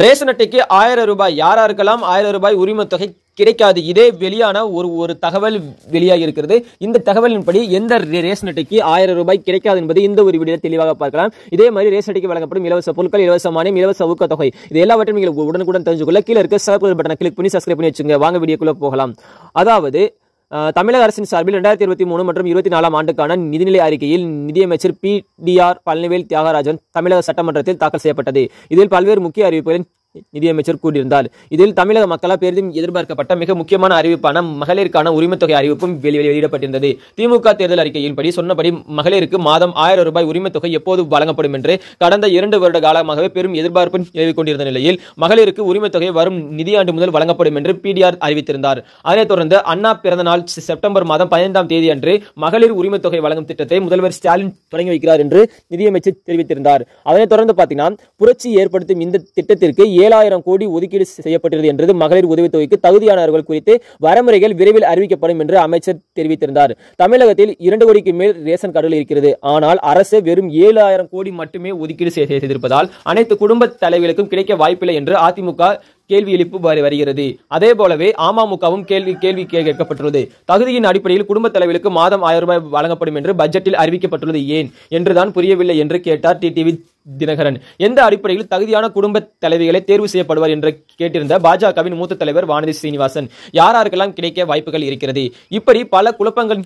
ration அட்டைக்கு ஆயிரம் ரூபாய் யாரா இருக்கலாம் ஆயிரம் ரூபாய் உரிமத்தொகை கிடைக்காது இதே வெளியான ஒரு ஒரு தகவல் வெளியாக இருக்கிறது இந்த தகவலின்படி எந்த ரேஷன் அட்டைக்கு ஆயிரம் ரூபாய் கிடைக்காது என்பது இந்த ஒரு வீடியோ தெளிவாக பார்க்கலாம் இதே மாதிரி ரேஷன் அட்டைக்கு வழங்கப்படும் இலவச பொருட்கள் இலவச மானியம் இலவச ஊக்கத்தொகை இது எல்லாவற்றையும் நீங்கள் உடனுக்குடன் தெரிஞ்சுக்கொள்ள கீழே இருக்க சப்ஸ்கிரைப் பட்டனை கிளிக் பண்ணி சப்ஸ்கிரைப் பண்ணி வச்சுங்க வாங்க வீடியோக்குள்ளே போகலாம் அதாவது தமிழக அரசின் சார்பில் ரெண்டாயிரத்தி இருபத்தி மூணு மற்றும் இருபத்தி நாலாம் ஆண்டுக்கான நிதிநிலை அறிக்கையில் நிதியமைச்சர் P T R Palanivel Thiagarajan தமிழக சட்டமன்றத்தில் தாக்கல் செய்யப்பட்டது இதில் பல்வேறு முக்கிய அறிவிப்புகளின் நிதியமைச்சர் கூறியிருந்தார் இதில் தமிழக மக்களால் பெரிதும் எதிர்பார்க்கப்பட்ட மிக முக்கியமான அறிவிப்பான மகளிருக்கான உரிமைத்தொகை அறிவிப்பும் வெளியிடப்பட்டிருந்தது திமுக தேர்தல் அறிக்கையின்படி சொன்னபடி மகளிருக்கு மாதம் ஆயிரம் ரூபாய் உரிமைத்தொகை எப்போது வழங்கப்படும் என்று கடந்த இரண்டு வருட காலமாகவே பெரும் எதிர்பார்ப்பு நிலவிக் கொண்டிருந்த நிலையில் மகளிருக்கு உரிமைத்தொகை வரும் நிதியாண்டு முதல் வழங்கப்படும் என்று பிடிஆர் அறிவித்திருந்தார் அதைத் தொடர்ந்து அண்ணா பிறந்த நாள் செப்டம்பர் மாதம் பதினைந்தாம் தேதி அன்று மகளிர் உரிமைத்தொகை வழங்கும் திட்டத்தை முதல்வர் ஸ்டாலின் தொடங்கி வைக்கிறார் என்று நிதியமைச்சர் தெரிவித்திருந்தார் அதனைத் தொடர்ந்து பார்த்தீங்கன்னா புரட்சி ஏற்படுத்தும் இந்த திட்டத்திற்கு ஏ ஏழாயிரம் கோடி ஒதுக்கீடு செய்யப்பட்டது என்றது மகளிர் உதவித்தொகைக்கு தகுதியானவர்கள் குறித்து வரைமுறைகள் விரைவில் அறிவிக்கப்படும் என்று அமைச்சர் தெரிவித்திருந்தார் தமிழகத்தில் இரண்டு கோடிக்கு மேல் ரேஷன் கார்டுகள் இருக்கிறது ஆனால் அரசு வெறும் ஏழாயிரம் கோடி மட்டுமே ஒதுக்கீடு செய்திருப்பதால் அனைத்து குடும்ப தலைவர்களுக்கும் கிடைக்க வாய்ப்பில்லை என்று அதிமுக கேள்வி எழுப்பு வருகிறது அதே போலவே அமமுகவும் கேள்வி கேள்வி கேட்கப்பட்டுள்ளது தகுதியின் அடிப்படையில் குடும்ப தலைவர்களுக்கு மாதம் ஆயிரம் ரூபாய் வழங்கப்படும் என்று பட்ஜெட்டில் அறிவிக்கப்பட்டுள்ளது ஏன் என்றுதான் புரியவில்லை என்று கேட்டார் டிடிவி தினகரன் எந்த அடிப்படையில் தகுதியான குடும்ப தலைவிகளை தேர்வு செய்யப்படுவார் என்று கேட்டிருந்த பாஜகவின் மூத்த தலைவர் வானதி சீனிவாசன் யாராருக்கெல்லாம் கிடைக்க வாய்ப்புகள் இருக்கிறது இப்படி பல குழப்பங்கள்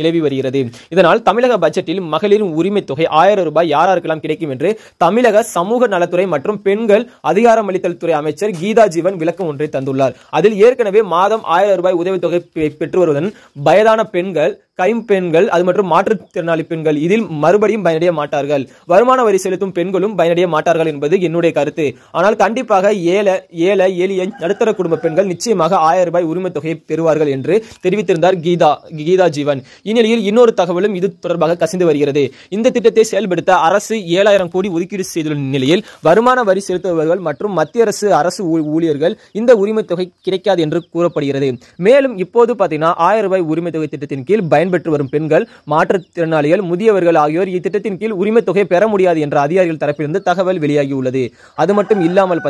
நிலவி வருகிறது இதனால் தமிழக பட்ஜெட்டில் மகளிரின் உரிமை தொகை ஆயிரம் ரூபாய் யாராருக்கெல்லாம் கிடைக்கும் என்று தமிழக சமூக நலத்துறை மற்றும் பெண்கள் அதிகாரமளித்தல் துறை அமைச்சர் கீதா ஜீவன் விளக்கம் ஒன்றை தந்துள்ளார் அதில் ஏற்கனவே மாதம் ஆயிரம் ரூபாய் உதவித்தொகை பெற்று வருவதன் வயதான பெண்கள் கைம்பெண்கள் அது மற்றும் மாற்றுத்திறனாளி பெண்கள் இதில் மறுபடியும் பயனடைய மாட்டார்கள் வருமான வரி செலுத்தும் பெண்களும் பயனடைய மாட்டார்கள் என்பது என்னுடைய கருத்து ஆனால் கண்டிப்பாக ஏழை ஏழை எளிய நடுத்தர குடும்ப பெண்கள் நிச்சயமாக ஆயிரம் ரூபாய் உரிமை தொகையை பெறுவார்கள் என்று தெரிவித்திருந்தார் கீதா கீதா ஜீவன் இந்நிலையில் இன்னொரு தகவலும் இது தொடர்பாக கசிந்து வருகிறது இந்த திட்டத்தை செயல்படுத்த அரசு ஏழாயிரம் கோடி ஒதுக்கீடு செய்துள்ள நிலையில் வருமான வரி செலுத்துபவர்கள் மற்றும் மத்திய அரசு அரசு ஊழியர்கள் இந்த உரிமை தொகை கிடைக்காது என்று கூறப்படுகிறது மேலும் இப்போது பார்த்தீங்கன்னா ஆயிரம் ரூபாய் உரிமை தொகை திட்டத்தின் கீழ் பயன்பெற்று வரும் பெண்கள் மாற்றுத்திறனாளிகள் முதியவர்கள் ஆகியோர் இத்திட்டத்தின் கீழ் உரிமை தொகை பெற முடியாது என்ற அதிகாரிகள் தரப்பிலிருந்து தகவல் வெளியாகியுள்ளது அது மட்டும் இல்லாமல்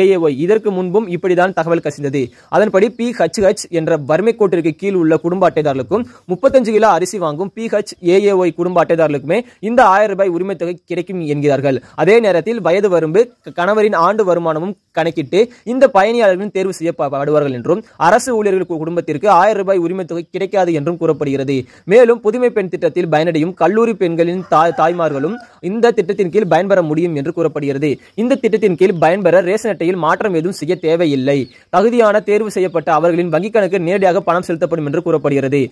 ஏஏஒய் இதற்கு முன்பும் இப்படிதான் தகவல் கசிந்தது அதன்படி ஹச் என்ற வறுமை கோட்டிற்கு கீழ் உள்ள குடும்ப அட்டைதாரர்களுக்கும் முப்பத்தஞ்சு கிலோ அரிசி வாங்கும் பிஹெச் ஏஏஒய் குடும்ப அட்டைதாரர்களுக்குமே இந்த ஆயிரம் ரூபாய் உரிமை தொகை கிடைக்கும் என்கிறார்கள் அதே நேரத்தில் வயது வரம்பு கணவரின் ஆண்டு வருமானமும் கணக்கிட்டு இந்த பயணியாளர்களும் தேர்வு செய்யப்படுவார்கள் என்றும் அரசு ஊழியர்கள் குடும்பத்திற்கு ஆயிரம் ரூபாய் உரிமை தொகை கிடைக்காது என்றும் கூறப்படுகிறது மேலும் புதுமை பெண் திட்டத்தில் பயனடையும் கல்லூரி பெண்களின் தாய்மார்களும் இந்த திட்டத்தின் கீழ் பயன்பெற முடியும் என்று கூறப்படுகிறது இந்த திட்டத்தின் கீழ் பயன்பெற ரேஷன் அட்டையில் மாற்றம் எதுவும் செய்ய தேவையில்லை தகுதியான தேர்வு செய்யப்பட்ட அவர்களின் வங்கிக் கணக்கு நேரடியாக பணம் செலுத்தப்படும் என்று கூறப்படுகிறது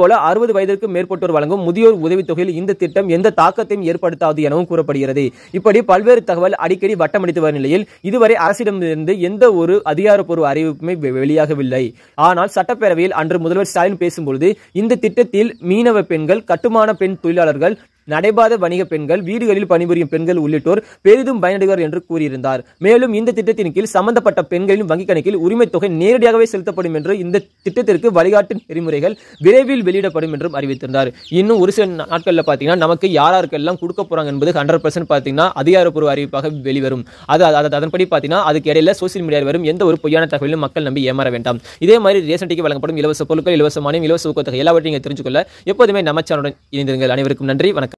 போல அறுபது வயதிற்கு மேற்பட்டோர் வழங்கும் முதியோர் உதவித்தொகையில் இந்த திட்டம் எந்த தாக்கத்தையும் ஏற்படுத்தாது எனவும் கூறப்படுகிறது இப்படி பல்வேறு தகவல் அடிக்கடி வட்டமடித்து வரும் நிலையில் இதுவரை அரசிடமிருந்து எந்த ஒரு அதிகாரப்பூர்வ அறிவிப்புமே வெளியாகவில்லை ஆனால் சட்டப்பேரவையில் அன்று முதல்வர் ஸ்டாலின் பேசும்பொழுது இந்த திட்டத்தில் மீனவ பெண்கள் கட்டுமான பெண் தொழிலாளர்கள் நடைபாத வணிக பெண்கள் வீடுகளில் பணிபுரியும் பெண்கள் உள்ளிட்டோர் பெரிதும் பயனடைவர் என்று கூறியிருந்தார் மேலும் இந்த திட்டத்தின் கீழ் சம்பந்தப்பட்ட பெண்களின் வங்கிக் கணக்கில் உரிமை தொகை நேரடியாகவே செலுத்தப்படும் என்று இந்த திட்டத்திற்கு வழிகாட்டு நெறிமுறைகள் விரைவில் வெளியிடப்படும் என்றும் அறிவித்திருந்தார் இன்னும் ஒரு சில நாட்களில் பார்த்தீங்கன்னா நமக்கு யாராருக்கெல்லாம் கொடுக்க போறாங்க என்பது ஹண்ட்ரட் பர்சன்ட் பார்த்தீங்கன்னா அதிகாரப்பூர்வ அறிவிப்பாக வெளிவரும் அது அதன்படி பார்த்தீங்கன்னா அதுக்கு இடையில சோசியல் மீடியாவில் வரும் எந்த ஒரு பொய்யான தகவலும் மக்கள் நம்பி ஏமாற வேண்டாம் இதே மாதிரி ரேஷன் வழங்கப்படும் இலவச பொருட்கள் இலவச மானியம் இலவச ஊக்கத்தொகை எல்லாவற்றையும் நீங்கள் தெரிஞ்சுக்கொள்ள எப்போதுமே நம்ம சேனலுடன் இணைந்திருங்கள் அனைவருக்கும் நன்றி வணக்கம்